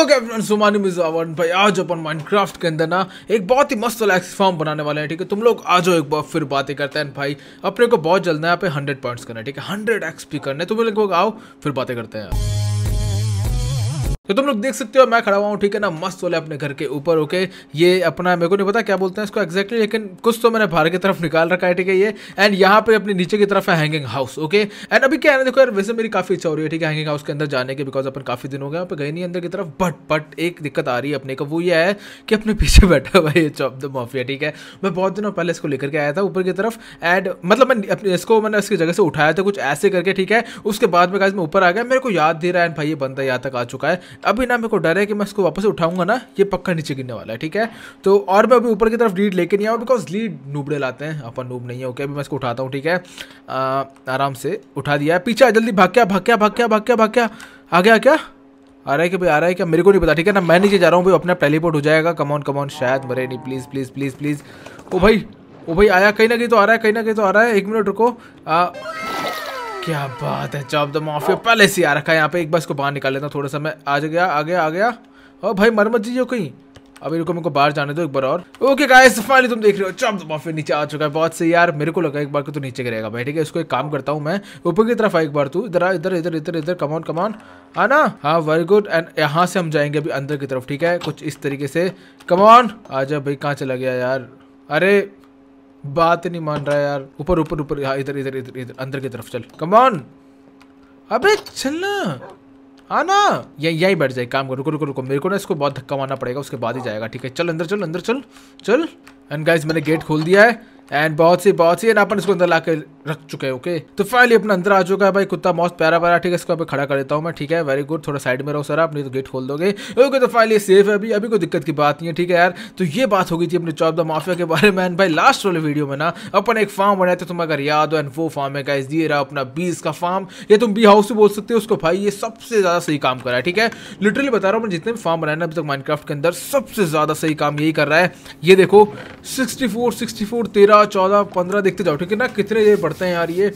Okay सुमानी मिर्जावन भाई आज अपन Minecraft के अंदर ना एक बहुत ही मस्त वाला फॉर्म बनाने वाले हैं ठीक है तुम लोग आ जाओ एक बार फिर बातें करते हैं भाई अपने को बहुत जल्द यहाँ पे हंड्रेड पॉइंट्स करना है ठीक है हंड्रेड एक्सपी करना है तुम तो लोग आओ फिर बातें करते हैं तो तुम लोग देख सकते हो मैं खड़ा हुआ हूँ ठीक है ना मस्त वाले अपने घर के ऊपर ओके ये अपना मेरे को नहीं पता क्या बोलते हैं इसको एक्जैक्टली लेकिन कुछ तो मैंने बाहर की तरफ निकाल रखा है ठीक है ये एंड यहाँ पे अपने नीचे की तरफ है हैंगिंग हाउस ओके एंड अभी क्या है ना देखो यार वैसे मेरी काफ़ी इच्छा हो रही है ठीक है हैंगिंग हाउस के अंदर जाने के बिकॉज अपन काफ़ी दिन हो गए यहाँ पे गए नहीं अंदर की तरफ बट बट एक दिक्कत आ रही है अपने को वो ये है कि अपने पीछे बैठा हुआ ये चॉप द माफिया ठीक है मैं बहुत दिनों पहले इसको लेकर के आया था ऊपर की तरफ एंड मतलब मैं अपने इसको मैंने इसकी जगह से उठाया था कुछ ऐसे करके ठीक है उसके बाद में कहा ऊपर आ गया मेरे को याद दे रहा है भाई ये बंदा यहाँ तक आ चुका है अभी ना मेरे को डर है कि मैं इसको वापस उठाऊंगा ना ये पक्का नीचे गिरने वाला है ठीक है तो और मैं अभी ऊपर की तरफ लीड लेके नहीं आऊँ बिकॉज लीड नूबड़े लाते हैं अपन नूब नहीं है ओके अभी मैं इसको उठाता हूँ ठीक है आराम से उठा दिया पीछे जल्दी भाग क्या भाग क्या भाग क्या भाग क्या भाग क्या आ गया क्या आ रहा है कि भाई आ रहा है क्या मेरे को नहीं पता ठीक है ना मैं नीचे जा रहा हूँ भाई अपना टेलीपोर्ट हो जाएगा कमॉन कमॉन शायद मरे नहीं प्लीज़ प्लीज़ प्लीज़ प्लीज़ ओ भाई ओ भाई आया कहीं ना कहीं तो आ रहा है कहीं ना कहीं तो आ रहा है एक मिनट रुको क्या बात है चॉप द माफिया पहले से आ रखा है यहाँ पे एक बस को बाहर निकाल लेता हूँ थोड़ा सा मैं आ गया आ गया आ गया और भाई मर मत दीजिए कहीं अभी रुको मेरे को बाहर जाने दो एक बार और ओके गाइस फाइनली तुम देख रहे हो चॉप दबा फिर नीचे आ चुका है बहुत सही यार मेरे को लगा एक बार को तो नीचे गिरेगा भाई ठीक है इसको एक काम करता हूँ मैं ऊपर की तरफ एक बार तू इधर आ इधर इधर इधर इधर कमान कमान आना हाँ वेरी गुड एंड यहाँ से हम जाएंगे अभी अंदर की तरफ ठीक है कुछ इस तरीके से कमान आ जा भाई कहाँ चला गया यार अरे बात नहीं मान रहा यार ऊपर ऊपर ऊपर हाँ, इधर इधर इधर इधर अंदर की तरफ चल कमान अबे चलना आना यही यहीं बैठ जाए काम करो रुको रुको रुको मेरे को ना इसको बहुत धक्का मारना पड़ेगा उसके बाद ही जाएगा ठीक है चल अंदर चल अंदर चल चल एंड गाइज मैंने गेट खोल दिया है एंड बहुत सी बहुत सी अपन इसको अंदर ला के रख चुके हैं ओके तो फाइनली अपना अंदर आ चुका है भाई कुत्ता मौत प्यारा प्यारा ठीक है इसको अभी खड़ा कर देता हूँ मैं ठीक है वेरी गुड थोड़ा साइड में रहो सर आप नहीं तो गेट खोल दोगे ओके तो फाइनली सेफ है अभी अभी कोई दिक्कत की बात नहीं है ठीक है यार तो ये बात होगी थी अपने चौब द माफिया के बारे में एंड भाई लास्ट वाले वीडियो में ना अपन एक फार्म बनाया था तुम्हें अगर याद हो एंड वो फार्म है गाइस दिए रहा अपना बीस का फार्म ये तुम बी हाउस भी बोल सकते हो उसको भाई ये सबसे ज्यादा सही काम कर रहा है ठीक है लिटरली बता रहा हूँ जितने भी फार्म बनाया ना अभी तक माइनक्राफ्ट के अंदर सबसे ज्यादा सही काम यही कर रहा है ये देखो सिक्सटी फोर तेरह तेरह चौदह पंद्रह देखते जाओ ठीक है ना कितने ये बढ़ते हैं यार ये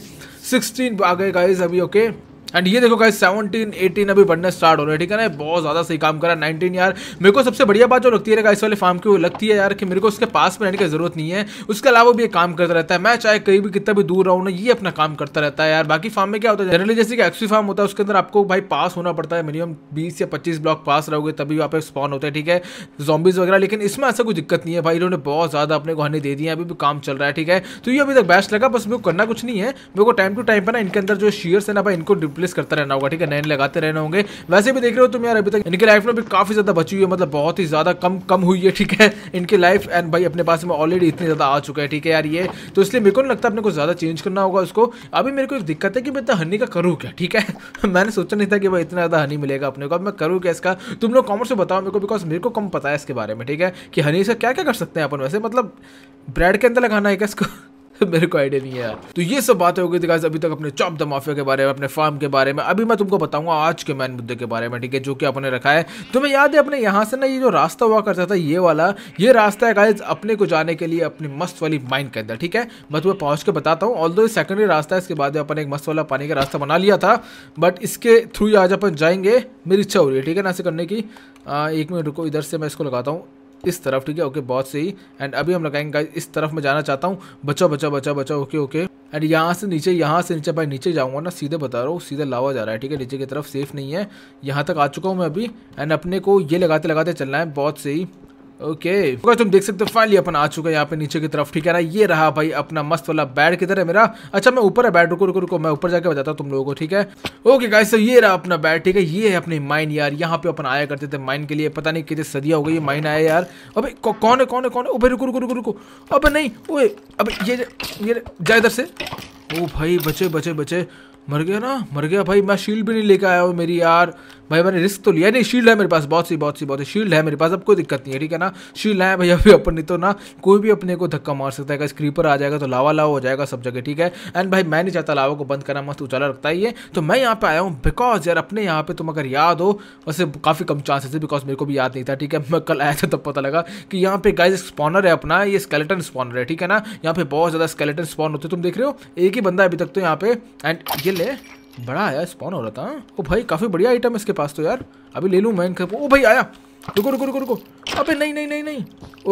सिक्सटीन आ गए गाइज अभी ओके okay? एंड ये देखो गाइस 17, 18 अभी बढ़ने स्टार्ट हो रहे हैं ठीक है ना बहुत ज़्यादा सही काम कर रहा है 19 यार मेरे को सबसे बढ़िया बात जो लगती है इस वाले फार्म की वो लगती है यार कि मेरे को उसके पास में रहने की जरूरत नहीं है उसके अलावा भी ये काम करता रहता है मैं चाहे कहीं भी कितना भी दूर रहूँ ना ये अपना काम करता रहता है यार बाकी फार्म में क्या होता है जनरली जैसे कि एक्सवी फार्म होता है उसके अंदर आपको भाई पास होना पड़ता है मिनिमम बीस या पच्चीस ब्लॉक पास रहोगे तभी वहाँ पे स्पॉन होता है ठीक है जॉम्बीज वगैरह लेकिन इसमें ऐसा कोई दिक्कत नहीं है भाई इन्होंने बहुत ज़्यादा अपने को हनी दे दी है अभी भी काम चल रहा है ठीक है तो ये अभी तक बेस्ट लगा बस मेरे को करना कुछ नहीं है मेरे को टाइम टू टाइम पर ना इनके अंदर जो शेयर्स है ना भाई इनको रिप्लेस करता रहना होगा ठीक है नए लगाते रहने होंगे वैसे भी देख रहे हो तुम यार अभी तक इनकी लाइफ में भी काफी ज्यादा बची हुई है मतलब बहुत ही ज्यादा कम कम हुई है ठीक है इनकी लाइफ एंड भाई अपने पास में ऑलरेडी इतनी ज्यादा आ चुका है ठीक है यार ये तो इसलिए मेरे को नहीं लगता अपने को ज्यादा चेंज करना होगा उसको अभी मेरे को एक दिक्कत है कि मैं इतना हनी का करूँ क्या ठीक है मैंने सोचा नहीं था कि भाई इतना ज़्यादा हनी मिलेगा अपने को अब मैं करूँ क्या इसका तुम लोग कॉमर्स में बताओ मेरे को बिकॉज मेरे को कम पता है इसके बारे में ठीक है कि हनी इसका क्या क्या कर सकते हैं अपन वैसे मतलब ब्रेड के अंदर लगाना है क्या इसको मेरे को आइडिया नहीं है यार तो ये सब बातें हो गई थी अभी तक अपने चौप द माफिया के बारे में अपने फार्म के बारे में अभी मैं तुमको बताऊंगा आज के मैन मुद्दे के बारे में ठीक है जो कि आपने रखा है तुम्हें याद है अपने यहाँ से ना ये जो रास्ता हुआ करता था ये वाला ये रास्ता है गाइज अपने को जाने के लिए अपनी मस्त वाली माइंड के अंदर ठीक है मैं तुम्हें पहुंच के बताता हूँ ऑल दो सेकेंडरी रास्ता है इसके बाद अपने एक मस्त वाला पानी का रास्ता बना लिया था बट इसके थ्रू आज अपन जाएंगे मेरी इच्छा हो रही है ठीक है ना ऐसे करने की एक मिनट रुको इधर से मैं इसको लगाता हूँ इस तरफ ठीक है ओके बहुत सही एंड अभी हम लगाएंगे इस तरफ मैं जाना चाहता हूँ बचाओ बचाओ बचाओ बचाओ ओके ओके एंड यहाँ से नीचे यहाँ से नीचे भाई नीचे जाऊँगा ना सीधे बता रहा हूँ सीधा लावा जा रहा है ठीक है नीचे की तरफ सेफ नहीं है यहाँ तक आ चुका हूँ मैं अभी एंड अपने को ये लगाते लगाते चलना है बहुत सही ओके okay. तुम देख सकते हो फाइनली अपन आ चुका है यहाँ पे नीचे की तरफ ठीक है ना ये रहा भाई अपना मस्त वाला बैड किधर है मेरा अच्छा मैं ऊपर है बैड रुको रुको रुको मैं ऊपर जाके बताता हूँ तुम लोगों को ठीक है ओके गाइस तो ये रहा अपना बैड ठीक है ये है अपनी माइन यार यहाँ पे अपन आया करते थे माइन के लिए पता नहीं कितनी सदिया हो गई माइन आया यार अब कौन है कौन है कौन है ओबे रुको रुको रुको रुको अब नहीं ओए अब ये ये जाए इधर से ओ भाई बचे बचे बचे मर गया ना मर गया भाई मैं शील्ड भी नहीं लेके आया हूँ मेरी यार भाई मैंने रिस्क तो लिया नहीं शील्ड है मेरे पास बहुत सी बहुत सी बहुत सी शील्ड है मेरे पास अब कोई दिक्कत नहीं है ठीक है ना शील्ड है भैया अभी अपनी नहीं तो ना कोई भी अपने को धक्का मार सकता है स्क्रीपर आ जाएगा तो लावा लावा हो जाएगा सब जगह ठीक है एंड भाई मैं नहीं चाहता लावा को बंद करना मस्त उजाला रखता ही है तो मैं यहाँ पे आया हूँ बिकॉज यार अपने यहाँ पे तुम अगर याद हो वैसे काफ़ी कम चांसेस है बिकॉज मेरे को भी याद नहीं था ठीक है मैं कल आया था तब पता लगा कि यहाँ पे गाइज स्पॉनर है अपना ये स्केलेटन स्पॉनर है ठीक है ना यहाँ पे बहुत ज़्यादा स्केलेटन स्पॉन होते तुम देख रहे हो एक ही बंदा अभी तक तो यहाँ पे एंड ये ले बड़ा आया स्पॉन हो रहा था ओ भाई काफ़ी बढ़िया आइटम इसके पास तो यार अभी ले लू मैं ओ भाई आया रुको रुको रुको रुको अबे नहीं नहीं नहीं नहीं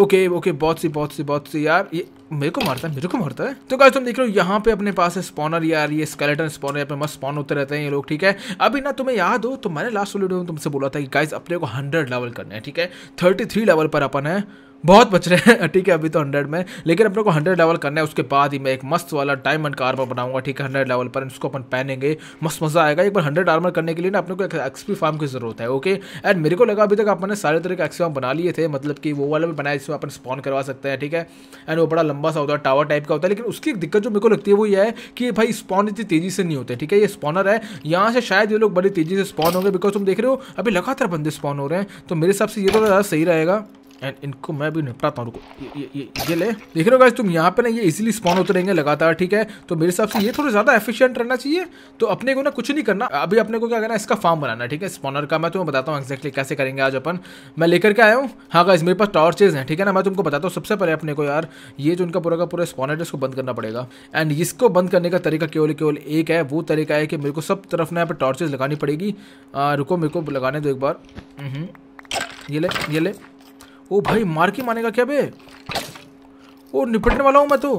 ओके ओके बहुत सी बहुत सी बहुत सी यार ये मेरे को मारता है मेरे को मारता है तो गाइस तुम देख रहे हो यहाँ पे अपने पास है स्पॉनर यार ये स्केलेटन स्पॉनर यहाँ पे मस्त स्पॉन होते रहते हैं ये लोग ठीक है अभी ना तुम्हें याद हो तो मैंने लास्ट वीडियो में तुमसे बोला था कि गाइस अपने को हंड्रेड लेवल करना है ठीक है थर्टी थ्री लेवल पर अपन है बहुत बच रहे हैं ठीक है अभी तो हंड्रेड में लेकिन अपने को हंड्रेड लेवल करना है उसके बाद ही मैं एक मस्त वाला डायमंड का आर्मर बनाऊंगा ठीक है हंड्रेड लेवल पर उसको अपन पहनेंगे मस्त मजा आएगा एक बार हंड्रेड आर्मर करने के लिए ना अपने को एक एक्सपी फार्म की जरूरत है ओके एंड मेरे को लगा अभी तक आपने सारे तरह के एक्सपी फार्म बना लिए थे मतलब कि वो वाला भी बनाया जिसमें अपन स्पॉन करवा सकते हैं ठीक है एंड वो बड़ा लंबा सा होता है टावर टाइप का होता है लेकिन उसकी एक दिक्कत जो मेरे को लगती है वो ये है कि भाई स्पॉन इतनी तेजी से नहीं होते ठीक है ये स्पॉनर है यहाँ से शायद ये लोग बड़ी तेजी से स्पॉन होंगे बिकॉज तुम देख रहे हो अभी लगातार बंदे स्पॉन हो रहे हैं तो मेरे हिसाब से ये तो ज़्यादा सही रहेगा एंड इनको मैं भी निपटाता हूँ रुको ये ये ये ले देख रहे हो गाइस तुम यहाँ पे ना ये इजीली स्पॉन होते रहेंगे लगातार ठीक है तो मेरे हिसाब से ये थोड़ा ज़्यादा एफिशिएंट रहना चाहिए तो अपने को ना कुछ नहीं करना अभी अपने को क्या करना है इसका फार्म बनाना ठीक है स्पॉनर का मैं तुम्हें बताता हूँ एक्जैक्टली कैसे करेंगे आज अपन मैं लेकर के आया हूँ हाँ गाइज मेरे पास टॉर्चेज हैं ठीक है ना मैं तुमको बताता हूँ सबसे पहले अपने को यार ये जो उनका पूरा का पूरा स्पॉनर है इसको बंद करना पड़ेगा एंड इसको बंद करने का तरीका केवल केवल एक है वो तरीका है कि मेरे को सब तरफ ना यहाँ पर टॉर्चेज लगानी पड़ेगी रुको मेरे को लगाने दो एक बार हम्म, ये ले ये ले ओ भाई मार के मानेगा क्या बे ओ निपटने वाला हूँ मैं तो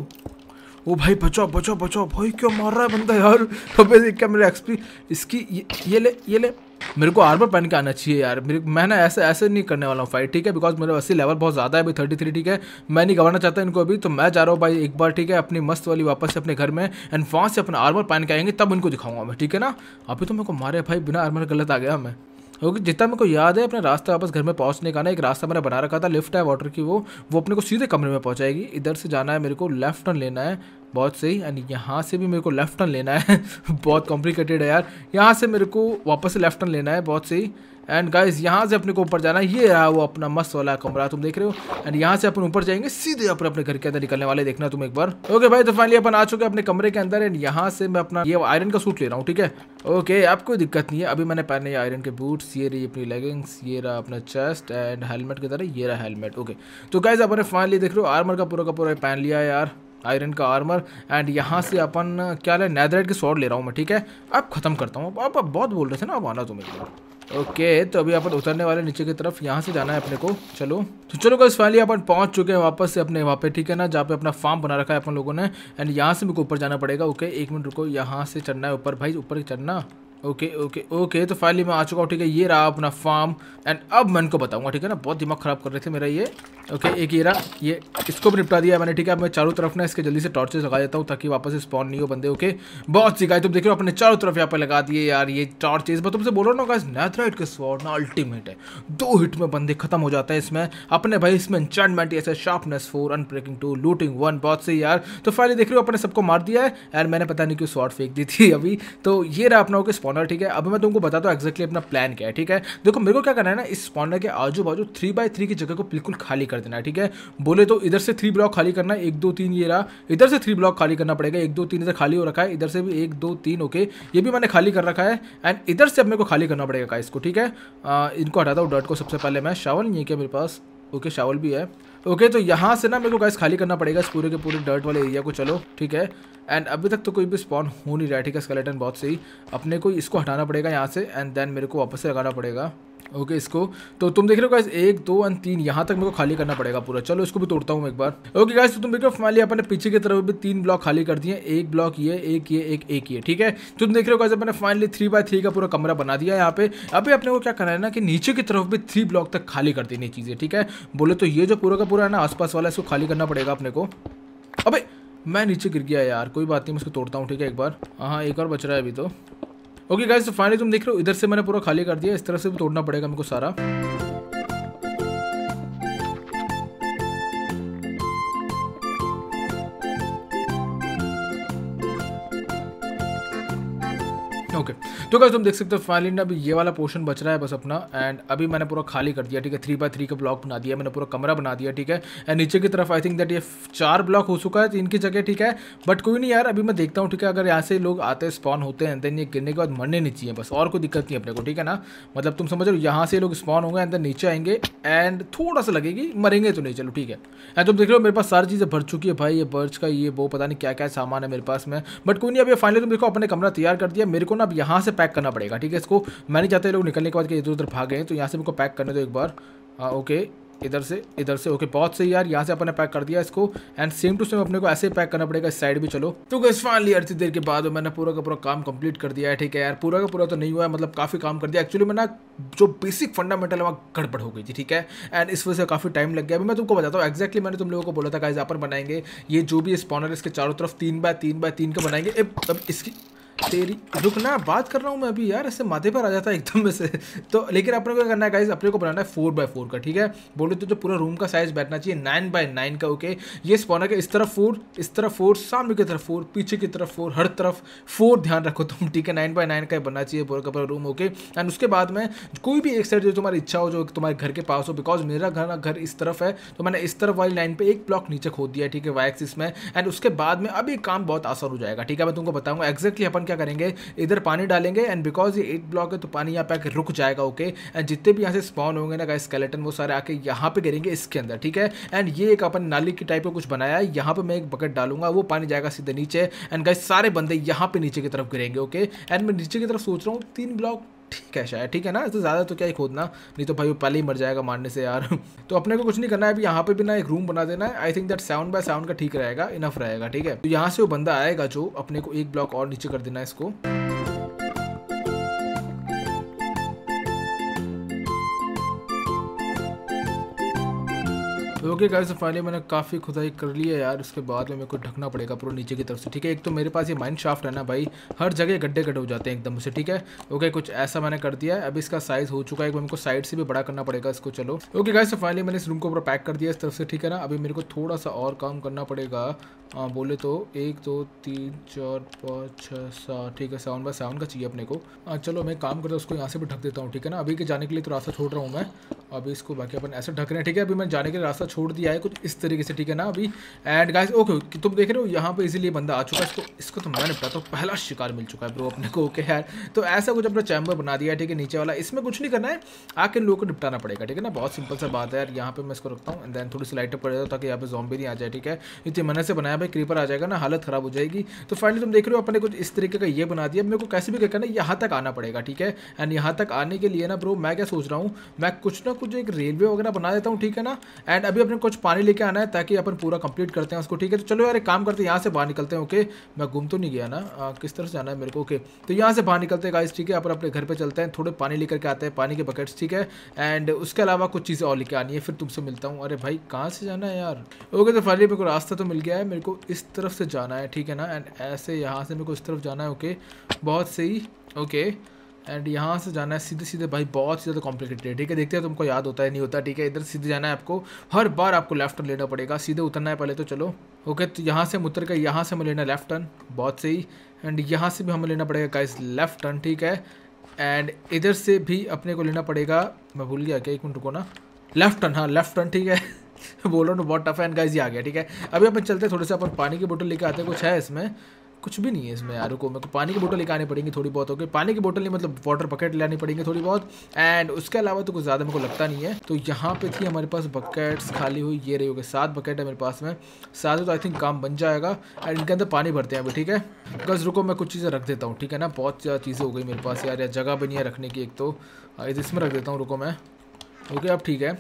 ओ भाई बचाओ बचाओ बचाओ भाई क्यों मार रहा है बंदा यार अबे क्या मेरा एक्सपी इसकी ये, ये ले ये ले मेरे को आर्मर पहन के आना चाहिए यार मेरे मैं ना ऐसे ऐसे नहीं करने वाला हूँ फाइट ठीक है बिकॉज मेरा वैसे लेवल बहुत ज़्यादा है अभी थर्टी थ्री ठीक है मैं नहीं गवाना चाहता इनको अभी तो मैं जा रहा हूँ भाई एक बार ठीक है अपनी मस्त वाली वापस से अपने घर में एंड वहाँ से अपना आर्मर पहन के आएंगे तब इनको दिखाऊंगा मैं ठीक है ना अभी तो मेरे को मारे भाई बिना आर्मर गलत आ गया मैं क्योंकि जितना मेरे को याद है अपना रास्ता वापस घर में पहुँचने का ना एक रास्ता मैंने बना रखा था लिफ्ट है वाटर की वो वो अपने को सीधे कमरे में पहुँचाएगी इधर से जाना है मेरे को लेफ्ट टर्न लेना है बहुत सही एंड यहाँ से भी मेरे को लेफ्ट टर्न लेना है बहुत कॉम्प्लिकेटेड है यार यहाँ से मेरे को वापस से लेफ्ट टर्न लेना है बहुत सही एंड गाइज यहाँ से अपने को ऊपर जाना है ये रहा वो अपना मस्त वाला कमरा तुम देख रहे हो एंड यहाँ से अपन ऊपर जाएंगे सीधे अपने अपने घर के अंदर निकलने वाले देखना तुम एक बार ओके भाई तो फाइनली अपन आ चुके अपने कमरे के अंदर एंड यहाँ से मैं अपना ये आयरन का सूट ले रहा हूँ ठीक है ओके आप कोई दिक्कत नहीं है अभी मैंने पहने आयरन के बूट्स ये रही अपनी लेगिंग्स ये रहा अपना चेस्ट एंड हेलमेट की तरह ये रहा हेलमेट ओके तो गाइज अपने फाइनली देख रहे हो आर्मर का पूरा का पूरा पहन लिया यार आयरन का आर्मर एंड यहाँ से अपन क्या ले नैदराइट की शॉर्ट ले रहा हूँ मैं ठीक है अब खत्म करता हूँ आप बहुत बोल रहे थे ना अब आना तुम्हें ओके तो अभी अपन उतरने वाले नीचे की तरफ यहाँ से जाना है अपने को चलो तो चलो बस फाइनली अपन पहुँच चुके हैं वापस से अपने वहाँ पे ठीक है ना जहाँ पे अपना फार्म बना रखा है अपन लोगों ने एंड यहाँ से मेरे को ऊपर जाना पड़ेगा ओके एक मिनट रुको यहाँ से चढ़ना है ऊपर भाई ऊपर चढ़ना ओके ओके ओके तो फाइनली मैं आ चुका हूँ ठीक है ये रहा अपना फार्म एंड अब मैं इनको बताऊंगा ठीक है ना बहुत दिमाग खराब कर रहे थे मेरा ये ओके एक ये रहा ये इसको भी निपटा दिया मैंने ठीक है अब मैं चारों तरफ ना इसके जल्दी से टॉर्चेस लगा देता हूँ ताकि वापस स्पॉन नहीं हो बंदे ओके बहुत सी गाय तुम देख रहे हो अपने चारों तरफ यहाँ पर लगा दिए यार ये टॉर्चेस मैं तुमसे बोल रहा हूँ गाइस नैथराइट का ना अल्टीमेट है दो हिट में बंदे खत्म हो जाता है इसमें अपने भाई इसमें इंचमेंट ऐसे sharpness four unbreaking two looting one बहुत सी यार तो फाइनली देख रहे हो अपने सबको मार दिया है यार मैंने पता नहीं क्यों स्वॉर्ड फेंक दी थी अभी तो ये रहा अपना ओके स्पॉनर ठीक है अभी मैं तुमको बताता हूँ एक्जैक्टली अपना प्लान क्या है ठीक है देखो मेरे को क्या करना है ना इस स्पॉनर के आजू बाजू थ्री बाय थ्री की जगह को बिल्कुल खाली कर देना है ठीक है बोले तो इधर से थ्री ब्लॉक खाली करना एक दो तीन ये रहा इधर से थ्री ब्लॉक खाली करना पड़ेगा एक दो तीन इधर खाली हो रखा है इधर से भी एक दो तीन ओके ये भी मैंने खाली कर रखा है एंड इधर से अब मेरे को खाली करना पड़ेगा इसको ठीक है इनको हटाता हूँ डॉट को सबसे पहले मैं शावल नहीं है क्या मेरे पास ओके शावल भी है ओके तो यहाँ से ना मेरे को गैस खाली करना पड़ेगा इस पूरे के पूरे डर्ट वाले एरिया को चलो ठीक है एंड अभी तक तो कोई भी स्पॉन हो नहीं रहा है ठीक है स्केलेटन बहुत सही अपने को इसको हटाना पड़ेगा यहाँ से एंड देन मेरे को वापस से लगाना पड़ेगा ओके okay, इसको तो तुम देख रहे हो गाइस एक दो एंड तीन यहाँ तक मेरे को खाली करना पड़ेगा पूरा चलो इसको भी तोड़ता हूँ एक बार ओके okay, गाइस तो तुम देख रहे हो फाइनली अपन अपने पीछे की तरफ भी तीन ब्लॉक खाली कर दिए एक ब्लॉक ये एक ये एक एक ये ठीक है तो तुम देख रहे हो गाइस अपने फाइनली थ्री बाय थ्री का पूरा कमरा बना दिया यहाँ पे अभी अपने को क्या करना है ना कि नीचे की तरफ भी थ्री ब्लॉक तक खाली कर देनी चीज़ें ठीक है बोले तो ये जो पूरा का पूरा है ना आसपास वाला इसको खाली करना पड़ेगा अपने को अभी मैं नीचे गिर गया यार कोई बात नहीं मैं इसको तोड़ता हूँ ठीक है एक बार हाँ, हाँ एक और बच रहा है अभी तो ओके गाइस तो फाइनली तुम देख रहे हो इधर से मैंने पूरा खाली कर दिया इस तरह से तोड़ना पड़ेगा मेरे को सारा तो कैसे तुम देख सकते हो फाइनली ना अभी ये वाला पोर्शन बच रहा है बस अपना एंड अभी मैंने पूरा खाली कर दिया ठीक है थ्री बाय थ्री का ब्लॉक बना दिया मैंने पूरा कमरा बना दिया ठीक है एंड नीचे की तरफ आई थिंक दैट ये चार ब्लॉक हो चुका है तो इनकी जगह ठीक है बट कोई नहीं यार अभी मैं देखता हूँ ठीक है अगर यहाँ से लोग आते स्पॉन होते हैं देन ये गिरने के बाद मरने नहीं चाहिए बस और कोई दिक्कत नहीं अपने को ठीक है ना मतलब तुम समझ लो यहाँ से लोग स्पॉन होंगे एंड नीचे आएंगे एंड थोड़ा सा लगेगी मरेंगे तो नहीं चलो ठीक है एंड तुम देख लो मेरे पास सारी चीज़ें भर चुकी है भाई ये बर्च का ये वो पता नहीं क्या क्या सामान है मेरे पास में बट कोई नहीं अभी फाइनली तुम देखो अपने कमरा तैयार कर दिया मेरे को ना अब यहाँ से पैक करना पड़ेगा ठीक है इसको मैंने चाहते लोग निकलने के बाद इधर उधर भाग गए तो यहाँ से मेरे पैक करने दो एक बार आ, ओके इधर से इधर से ओके बहुत सही यार यहाँ से अपने पैक कर दिया इसको एंड सेम टू सेम अपने को ऐसे पैक करना पड़ेगा इस साइड भी चलो तो गैस फाइनली अर्थी देर के बाद मैंने पूरा का पूरा काम कंप्लीट कर दिया है ठीक है यार पूरा का पूरा तो नहीं हुआ है मतलब काफ़ी काम कर दिया एक्चुअली मैंने जो बेसिक फंडामेंटल है वहाँ गड़बड़ हो गई थी ठीक है एंड इस वजह से काफ़ी टाइम लग गया अभी मैं तुमको बताता हूँ एक्जैक्टली मैंने तुम लोगों को बोला था गाइज पर बनाएंगे ये जो भी स्पॉनर इसके चारों तरफ तीन बाय तीन बाय तीन का बनाएंगे अब इसकी तेरी रुकना बात कर रहा हूँ मैं अभी यार ऐसे माथे पर आ जाता है एकदम से तो लेकिन अपने को करना है गाइज अपने को बनाना है फोर बाय फोर का ठीक है बोले तो जो पूरा रूम का साइज बैठना चाहिए नाइन बाय नाइन का ओके ये स्पॉनर का इस तरफ फोर इस तरफ फोर सामने की तरफ फोर पीछे की तरफ फोर हर तरफ फोर ध्यान रखो तुम ठीक है नाइन बाय नाइन का बनना चाहिए पूरा का पूरा रूम ओके एंड उसके बाद में कोई भी एक साइड जो तुम्हारी इच्छा हो जो तुम्हारे घर के पास हो बिकॉज मेरा घर घर इस तरफ है तो मैंने इस तरफ वाली लाइन पर एक ब्लॉक नीचे खोद दिया ठीक है वाइक्स इसमें एंड उसके बाद में अभी काम बहुत आसान हो जाएगा ठीक है मैं तुमको बताऊंगा एक्जैक्टली अपन क्या करेंगे इधर पानी डालेंगे एंड बिकॉज ये एट ब्लॉक है तो पानी यहाँ पे आके रुक जाएगा ओके एंड जितने भी यहाँ से स्पॉन होंगे ना गाइस स्केलेटन वो सारे आके यहाँ पे गिरेंगे इसके अंदर ठीक है एंड ये एक अपन नाली की टाइप का कुछ बनाया है यहाँ पर मैं एक बकेट डालूंगा वो पानी जाएगा सीधे नीचे एंड गाइस सारे बंदे यहाँ पे नीचे की तरफ गिरेंगे ओके एंड मैं नीचे की तरफ सोच रहा हूँ तीन ब्लॉक ठीक है शायद ठीक है ना इससे ज़्यादा तो क्या ही खोदना नहीं तो भाई वो पहले ही मर जाएगा मारने से यार तो अपने को कुछ नहीं करना है अभी यहाँ पे भी ना एक रूम बना देना है I think that seven by seven का ठीक रहेगा इनफ रहेगा ठीक है तो यहाँ से वो बंदा आएगा जो अपने को एक ब्लॉक और नीचे कर देना है इसको तो ओके गाइस फाइनली मैंने काफ़ी खुदाई कर ली है यार उसके बाद में मेरे को ढकना पड़ेगा पूरा नीचे की तरफ से ठीक है एक तो मेरे पास ये माइन शाफ्ट है ना भाई हर जगह गड्ढे गड्ढे हो जाते हैं एकदम से ठीक है ओके कुछ ऐसा मैंने कर दिया है अभी इसका साइज़ हो चुका है मेरे को साइड से भी बड़ा करना पड़ेगा इसको चलो ओके गाय से फाइनली मैंने इस रूम को पूरा पैक कर दिया इस तरफ से ठीक है ना अभी मेरे को थोड़ा सा और काम करना पड़ेगा आ, हाँ, बोले तो एक दो तीन चार पाँच छः सात ठीक है सेवन बाय सेवन का चाहिए अपने को आ, हाँ, चलो मैं काम करता हूँ उसको यहाँ से भी ढक देता हूँ ठीक है ना अभी के जाने के लिए तो रास्ता छोड़ रहा हूँ मैं अभी इसको बाकी अपन ऐसे ढक रहे हैं ठीक है अभी मैं जाने के लिए रास्ता छोड़ दिया है कुछ इस तरीके से ठीक है ना अभी एंड गाइस ओके तुम देख रहे हो यहाँ पर इजीली बंदा आ चुका है इसको इसको तो मैंने पता तो पहला शिकार मिल चुका है ब्रो अपने को ओके यार तो ऐसा कुछ अपना चैम्बर बना दिया ठीक है नीचे वाला इसमें कुछ नहीं करना है आके लोगों को निपटाना पड़ेगा ठीक है ना बहुत सिंपल सा बात है यार यहाँ पर मैं इसको रखता हूँ एंड देन थोड़ी सी लाइटअप कर देता हूँ ताकि यहाँ पर जॉम्बी नहीं आ जाए ठीक है इतनी मन से बनाया भाई क्रीपर आ जाएगा ना हालत खराब हो जाएगी तो फाइनली तुम देख रहे हो अपने कुछ इस तरीके का ये बना दिया मेरे को कैसे भी क्या करना यहाँ तक आना पड़ेगा ठीक है एंड यहाँ तक आने के लिए ना ब्रो मैं क्या सोच रहा हूँ मैं कुछ ना कुछ एक रेलवे वगैरह बना देता हूँ ठीक है ना एंड अभी अपने कुछ पानी लेके आना है ताकि अपन पूरा कंप्लीट करते हैं उसको ठीक है तो चलो यार एक काम करते हैं यहाँ से बाहर निकलते हैं ओके मैं घूम तो नहीं गया ना आ, किस तरह से जाना है मेरे को ओके तो यहाँ से बाहर निकलते हैं गाइस ठीक है अपन अपने घर पर चलते हैं थोड़े पानी लेकर के आते हैं पानी के बकेट्स ठीक है एंड उसके अलावा कुछ चीज़ें और लेके आनी है फिर तुमसे मिलता हूँ अरे भाई कहाँ से जाना है यार ओके तो फाइनली मेरे को रास्ता तो मिल गया है मेरे को इस तरफ से जाना है ठीक है ना एंड ऐसे यहाँ से मेरे को इस तरफ जाना है ओके बहुत सही ओके एंड यहाँ से जाना है सीधे सीधे भाई बहुत ज़्यादा कॉम्प्लिकेटेड है ठीक है देखते हैं तुमको याद होता है नहीं होता ठीक है इधर सीधे जाना है आपको हर बार आपको लेफ्ट टर्न लेना पड़ेगा सीधे उतरना है पहले तो चलो ओके तो यहाँ से हम उतर के यहाँ से हमें लेना लेफ्ट टर्न बहुत सही एंड यहाँ से भी हमें लेना पड़ेगा गाइस लेफ्ट टर्न ठीक है एंड इधर से भी अपने को लेना पड़ेगा मैं भूल गया क्या एक मिनट रुको ना लेफ्ट टर्न हाँ लेफ्ट टर्न ठीक है बोलो तो ना बहुत टफ है एंड गाइज ये आ गया ठीक है अभी अपन चलते हैं थोड़े से अपन पानी की बोतल लेके आते हैं कुछ है इसमें कुछ भी नहीं है इसमें यार को मेरे को पानी की बोतल लेकर पड़ेंगी थोड़ी बहुत ओके पानी की बोतल नहीं मतलब वाटर ले लानी पड़ेंगे थोड़ी बहुत एंड उसके अलावा तो कुछ ज़्यादा मेरे को लगता नहीं है तो यहाँ पे थी हमारे पास बकेट्स खाली हुई ये रही होगी सात बकेट है मेरे पास में सात तो आई थिंक काम बन जाएगा एंड इनके अंदर पानी भरते हैं अभी ठीक है बस रुको मैं कुछ चीज़ें रख देता हूँ ठीक है ना बहुत ज़्यादा चीज़ें हो गई मेरे पास यार यार जगह भी नहीं है रखने की एक तो हाँ, इसमें रख देता हूँ रुको मैं ओके अब ठीक है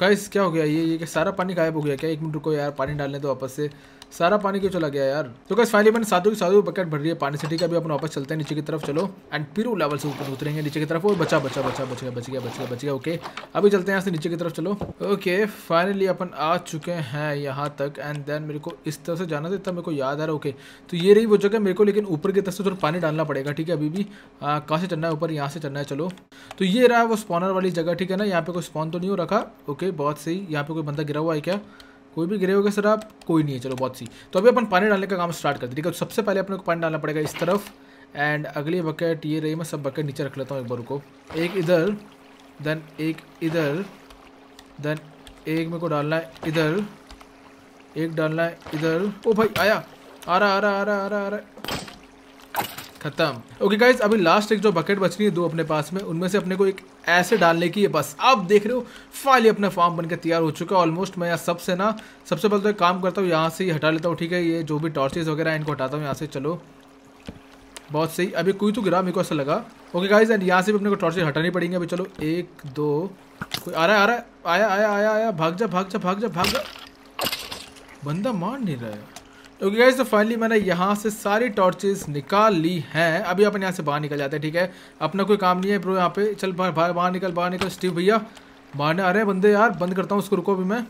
कैस क्या हो गया ये ये सारा पानी गायब हो गया क्या एक मिनट रुको यार पानी डालने दो वापस से सारा पानी क्यों चला गया यार तो कैसे फाइनली मैंने साधु की साधु बकेट भर रही है पानी से ठीक है अभी अपन वापस चलते हैं नीचे की तरफ चलो एंड फिर लेवल से ऊपर उतरेंगे नीचे की तरफ वो बचा बचा बचा बच गया बच गया बच गया बच गया ओके अभी चलते हैं यहाँ से नीचे की तरफ चलो ओके फाइनली अपन आ चुके हैं यहाँ तक एंड देन मेरे को इस तरह से जाना था इतना मेरे को याद आ रहा ओके तो ये रही वो जगह मेरे को लेकिन ऊपर की तरफ से थोड़ा पानी डालना पड़ेगा ठीक है अभी भी कहाँ से चलना है ऊपर यहाँ से चलना है चलो तो ये रहा वो स्पॉनर वाली जगह ठीक है ना यहाँ पे कोई स्पॉन तो नहीं हो रखा ओके बहुत सही यहाँ पे कोई बंदा गिरा हुआ है क्या कोई भी गिरे होगा सर आप कोई नहीं है चलो बहुत सी तो अभी अपन पानी डालने का काम स्टार्ट करते ठीक है तो सबसे पहले अपने को पानी डालना पड़ेगा इस तरफ एंड अगली बकेट ये रही मैं सब बकेट नीचे रख लेता हूँ एक बार को एक इधर देन एक इधर देन एक मेरे को डालना है इधर एक डालना है इधर ओ भाई आया आ रहा आ रहा आ रहा आ रहा आ रहा खत्म ओके गाइज अभी लास्ट एक जो बकेट बच रही है दो अपने पास में उनमें से अपने को एक ऐसे डालने की है बस अब देख रहे हो फाइनली अपना फॉर्म बनकर तैयार हो चुका है ऑलमोस्ट मैं यहाँ सबसे ना सबसे पहले तो एक काम करता हूँ यहाँ से ही हटा लेता हूँ ठीक है ये जो भी टॉर्चेज वगैरह इनको हटाता हूँ यहाँ से चलो बहुत सही अभी कोई तो गिरा मेरे को ऐसा लगा ओके गाइज एंड यहाँ से भी अपने को टॉर्चेज हटानी पड़ेंगे अभी चलो एक दो कोई आ रहा है आ रहा है आया आया आया आया भाग जा भाग जा भाग जा भाग जा बंदा मार नहीं रहा है ओके okay तो फाइनली मैंने यहाँ से सारी टॉर्चेस निकाल ली हैं अभी अपन यहाँ से बाहर निकल जाते हैं ठीक है अपना कोई काम नहीं है प्रो यहाँ पे चल बाहर बाहर निकल बाहर निकल स्टीव भैया बाहर आ रहे हैं बंदे यार बंद करता हूँ उसको रुको अभी मैं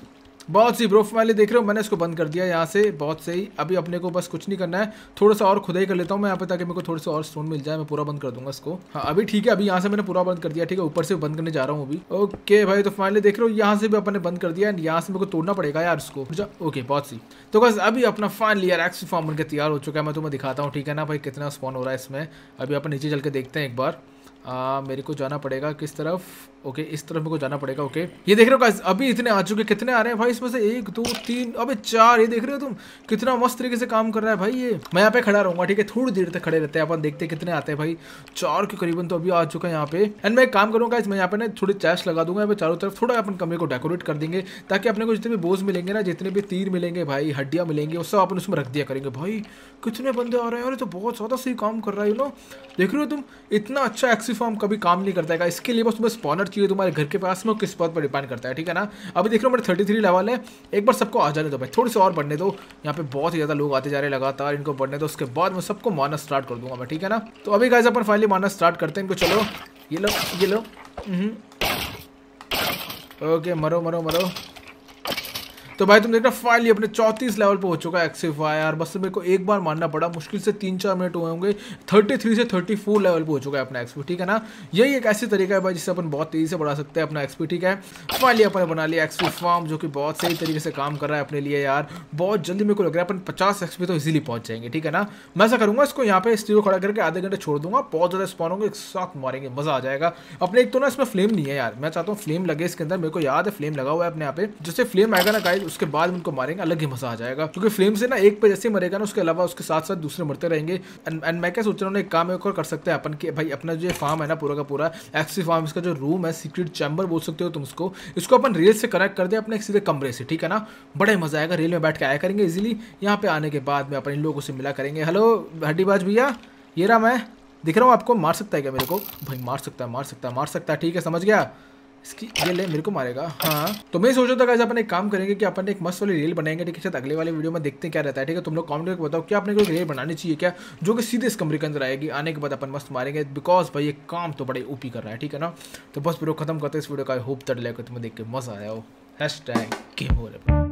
बहुत सी ब्रोफ वाले देख रहे हो मैंने इसको बंद कर दिया यहाँ से बहुत सही अभी अपने को बस कुछ नहीं करना है थोड़ा सा और खुदाई कर लेता हूँ मैं यहाँ पे ताकि मेरे को थोड़े से और स्टोन मिल जाए मैं पूरा बंद कर दूंगा इसको हाँ अभी ठीक है अभी यहाँ से मैंने पूरा बंद कर दिया ठीक है ऊपर से बंद करने जा रहा हूँ अभी ओके भाई तो फाइनली देख रहे हो यहाँ से भी अपने बंद कर दिया एंड यहाँ से मेरे को तोड़ना पड़ेगा यार उसको ओके बहुत सी तो बस अभी अपना फाइनली यार एक्स फॉर्म बनकर तैयार हो चुका है मैं तुम्हें दिखाता हूँ ठीक है ना भाई कितना स्पॉन हो रहा है इसमें अभी अपन नीचे चल के देखते हैं एक बार आ, मेरे को जाना पड़ेगा किस तरफ ओके इस तरफ मेरे को जाना पड़ेगा ओके ये देख रहे हो अभी इतने आ चुके कितने आ रहे हैं भाई इसमें से एक दो तीन अबे चार ये देख रहे हो तुम कितना मस्त तरीके से काम कर रहा है भाई ये मैं यहाँ पे खड़ा रहूंगा ठीक है थोड़ी देर तक खड़े रहते हैं अपन देखते हैं कितने आते हैं भाई चार के करीबन तो अभी आ चुका है यहाँ पे एंड मैं एक काम करूंगा इसमें यहाँ पे ना थोड़ी चैस लगा दूंगा यहाँ पे चारों तरफ थोड़ा अपन कमरे को डेकोरेट कर देंगे ताकि अपने को जितने भी बोझ मिलेंगे ना जितने भी तीर मिलेंगे भाई हड्डियाँ मिलेंगे सब अपन उसमें रख दिया करेंगे भाई कितने बंदे आ रहे हैं अरे तो बहुत ज़्यादा सही काम कर रहा है यू नो देख रहे हो तुम इतना अच्छा एक्सिस फॉर्म कभी काम नहीं करता है इसके लिए बस तुम्हें स्पॉनर चाहिए तुम्हारे घर के पास में किस बात पर डिपेंड करता है ठीक है ना अभी देख लो मेरे थर्टी थ्री लेवल है एक बार सबको आ जाने दो भाई थोड़ी सी और बढ़ने दो यहाँ पे बहुत ही ज़्यादा लोग आते जा रहे हैं लगातार इनको बढ़ने दो उसके बाद मैं सबको मारना स्टार्ट कर दूंगा मैं ठीक है ना तो अभी गाइज अपन फाइनली मारना स्टार्ट करते हैं इनको चलो ये लो ये लो हम्म। ओके मरो मरो मरो तो भाई तुम देखना फाइनली अपने चौतीस लेवल पे हो चुका है एक्सिव वायर बस मेरे को एक बार मानना पड़ा मुश्किल से तीन चार मिनट हुए होंगे थर्टी थ्री से थर्टी फोर लेवल पे हो चुका है अपना एक्सपी ठीक है ना यही एक ऐसी तरीका है भाई जिससे अपन बहुत तेज़ी से बढ़ा सकते हैं अपना एक्सपी ठीक है फाइनली अपने बना लिया एक्सपी फॉर्म जो कि बहुत सही तरीके से काम कर रहा है अपने लिए यार बहुत जल्दी मेरे को लग रहा है अपन पचास एक्सपी तो ईजिली पहुंच जाएंगे ठीक है ना मैं ऐसा करूँगा इसको यहाँ पे स्टीरो खड़ा करके आधे घंटे छोड़ दूंगा बहुत ज़्यादा स्पॉन होंगे एक मारेंगे मज़ा आ जाएगा अपने एक तो ना इसमें फ्लेम नहीं है यार मैं चाहता हूँ फ्लेम लगे इसके अंदर मेरे को याद है फ्लेम लगा हुआ है अपने यहाँ पे जिससे फ्लेम आएगा ना गाइड उसके बाद उनको मारेंगे अलग ही मजा आ जाएगा क्योंकि फ्लेम से ना एक पे जैसे मरेगा ना उसके अलावा उसके साथ साथ दूसरे मरते रहेंगे एंड मैं क्या सोच रहा हूँ एक काम एक और कर सकते हैं अपन की भाई अपना जो फार्म है ना पूरा का पूरा एक्सी फार्म इसका जो रूम है सीक्रेट चैम्बर बोल सकते हो तुम उसको इसको अपन रेल से कनेक्ट कर दे अपने सीधे कमरे से ठीक है ना बड़े मजा आएगा रेल में बैठ के आया करेंगे इजिली यहाँ पे आने के बाद में अपन इन लोगों से मिला करेंगे हेलो हड्डीबाज भैया ये रहा मैं दिख रहा हूँ आपको मार सकता है क्या मेरे को भाई मार सकता है मार सकता है मार सकता है ठीक है समझ गया इसकी ये ले मेरे को मारेगा हाँ तो मैं रहा था गाइज अपन एक काम करेंगे कि अपन एक मस्त वाली रील बनाएंगे ठीक है अगले वाले वीडियो में देखते हैं क्या रहता है ठीक है तो तुम लोग कमेंट करके बताओ क्या अपने को रील बनानी चाहिए क्या जो कि सीधे इस कमरे के अंदर आएगी आने के बाद अपन मस्त मारेंगे बिकॉज भाई ये काम तो बड़े ओपी कर रहा है ठीक है ना तो बस वीडियो खत्म करते हैं इस वीडियो का होप तट लेकर तुम्हें देख के मजा आया हो हैश टैग गेम